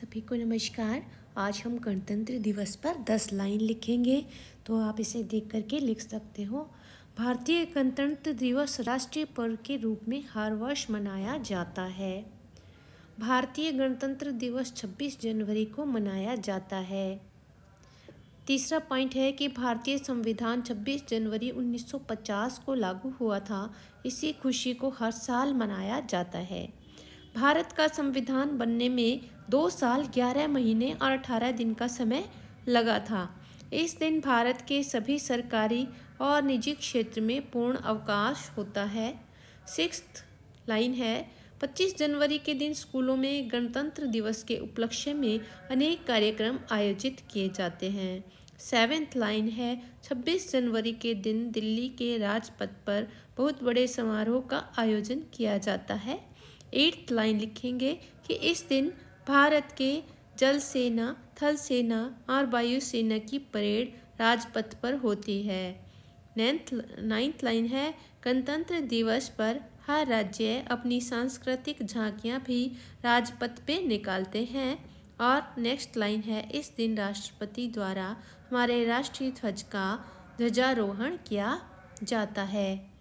सभी को नमस्कार आज हम गणतंत्र दिवस पर दस लाइन लिखेंगे तो आप इसे देख करके लिख सकते हो भारतीय गणतंत्र दिवस राष्ट्रीय पर्व के रूप में हर वर्ष मनाया जाता है भारतीय गणतंत्र दिवस 26 जनवरी को मनाया जाता है तीसरा पॉइंट है कि भारतीय संविधान 26 जनवरी 1950 को लागू हुआ था इसी खुशी को हर साल मनाया जाता है भारत का संविधान बनने में दो साल ग्यारह महीने और अठारह दिन का समय लगा था इस दिन भारत के सभी सरकारी और निजी क्षेत्र में पूर्ण अवकाश होता है सिक्स लाइन है 25 जनवरी के दिन स्कूलों में गणतंत्र दिवस के उपलक्ष्य में अनेक कार्यक्रम आयोजित किए जाते हैं सेवेंथ लाइन है 26 जनवरी के दिन दिल्ली के राजपथ पर बहुत बड़े समारोह का आयोजन किया जाता है एट्थ लाइन लिखेंगे कि इस दिन भारत के जल सेना थल सेना और वायु सेना की परेड राजपथ पर होती है नाइन्थ नाइन्थ लाइन है गणतंत्र दिवस पर हर राज्य अपनी सांस्कृतिक झांकियां भी राजपथ पे निकालते हैं और नेक्स्ट लाइन है इस दिन राष्ट्रपति द्वारा हमारे राष्ट्रीय ध्वज का ध्वजारोहण किया जाता है